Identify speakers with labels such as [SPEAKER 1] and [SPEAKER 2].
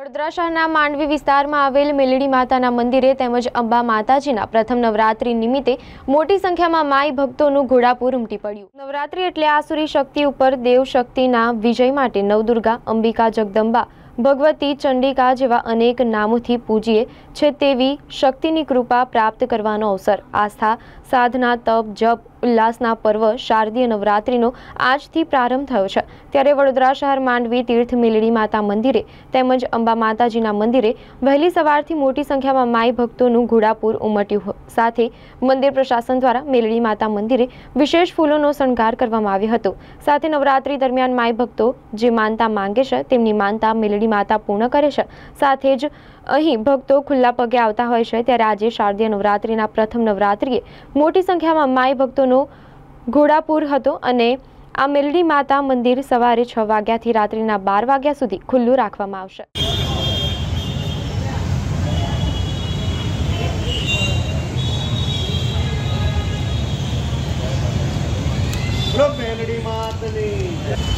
[SPEAKER 1] વડોદરા શહેરના માંડવી વિસ્તારમાં આવેલ મેલડી માતાના મંદિરે તેમજ અંબા માતાજીના પ્રથમ નવરાત્રી નિમિત્તે મોટી સંખ્યામાં માઈ ભક્તોનું ઘોડાપુર ઉમટી પડ્યું નવરાત્રી એટલે આસુરી શક્તિ ઉપર દેવ શક્તિના વિજય માટે નવદુર્ગા અંબિકા જગદંબા ભગવતી ચંડિકા જેવા અનેક નામોથી પૂજીએ છે તેવી શક્તિની કૃપા પ્રાપ્ત કરવાનો અવસર આસ્થા સાધના તપ જપ ઉલ્લાસના પર્વ શારદીય નવરાત્રિનો આજથી પ્રારંભ થયો છે ત્યારે વડોદરા શહેર માંડવી તીર્થ મેલડી માતા મંદિરે તેમજ અંબા માતાજીના મંદિરે વહેલી સવારથી મોટી સંખ્યામાં માઈ ભક્તોનું ઘોડાપુર ઉમટ્યું સાથે મંદિર પ્રશાસન દ્વારા મેલડી માતા મંદિરે વિશેષ ફૂલોનો શણગાર કરવામાં આવ્યો હતો સાથે નવરાત્રી દરમિયાન માઈ ભક્તો જે માનતા માંગે છે તેમની માનતા મેલડી ની માતા પૂર્ણ કરે છે સાથે જ અહીં ભક્તો ખુલ્લા પગે આવતા હોય છે ત્યારે આજે શારદીય નવરાત્રિના પ્રથમ નવરાત્રિએ મોટી સંખ્યામાં માય ભક્તોનો ઘોડાપુર હતો અને આ મેલડી માતા મંદિર સવારે છ વાગ્યાથી રાત્રિના બાર વાગ્યા સુધી ખુલ્લું રાખવામાં આવશે
[SPEAKER 2] મેલડી માતની